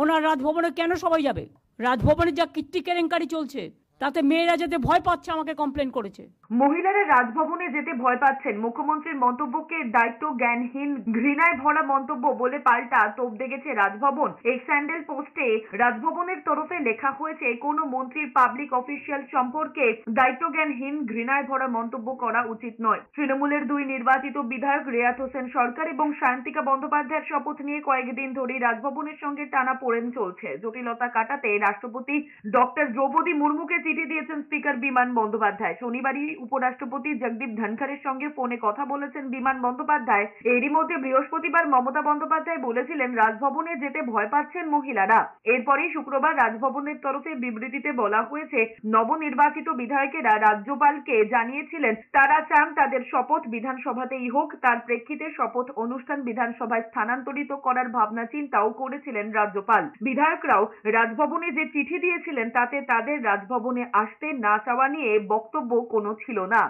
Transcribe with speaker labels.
Speaker 1: ওনার রাজভবনে কেন সবাই যাবে রাজভবনে যা কীর্তি কেলেঙ্কারি চলছে তাতে মেয়েরা যেতে ভয় পাচ্ছে আমাকে কমপ্লেন করেছে মহিলারা রাজভবনে যেতে ভয় পাচ্ছেন মুখ্যমন্ত্রীর মন্তব্যকে দায়িত্ব জ্ঞানহীন ঘৃণায় ভরা মন্তব্য বলে পাল্টা তোপ দেখেছে রাজভবন এই স্যান্ডেল পোস্টে রাজভবনের তরফে লেখা হয়েছে কোন মন্ত্রীর পাবলিক অফিসিয়াল সম্পর্কে দায়িত্ব জ্ঞানহীন ঘৃণায় ভরা মন্তব্য করা উচিত নয় তৃণমূলের দুই নির্বাচিত বিধায়ক রেয়াত হোসেন সরকার এবং শান্তিকা বন্দ্যোপাধ্যায়ের শপথ নিয়ে কয়েকদিন ধরেই রাজভবনের সঙ্গে টানা পড়েন চলছে জটিলতা কাটাতে রাষ্ট্রপতি ডক্টর দ্রৌপদী মুর্মুকে চিঠি দিয়েছেন স্পিকার বিমান বন্দ্যোপাধ্যায় শনিবারই উপরাষ্ট্রপতি জগদীপ ধনখড়ের সঙ্গে ফোনে কথা বলেছেন বিমান বন্দ্যোপাধ্যায় এরই মধ্যে বৃহস্পতিবার মমতা বন্দ্যোপাধ্যায় বলেছিলেন রাজভবনে যেতে ভয় পাচ্ছেন মহিলারা এরপরেই শুক্রবার রাজভবনের তরফে বিবৃতিতে বলা হয়েছে নবনির্বাচিত বিধায়কেরা রাজ্যপালকে জানিয়েছিলেন তারা চান তাদের শপথ বিধানসভাতেই হোক তার প্রেক্ষিতে শপথ অনুষ্ঠান বিধানসভায় স্থানান্তরিত করার ভাবনা চিন্তাও করেছিলেন রাজ্যপাল বিধায়করাও রাজভবনে যে চিঠি দিয়েছিলেন তাতে তাদের রাজভবনে আসতে না চাওয়া নিয়ে বক্তব্য কোনো ছিল না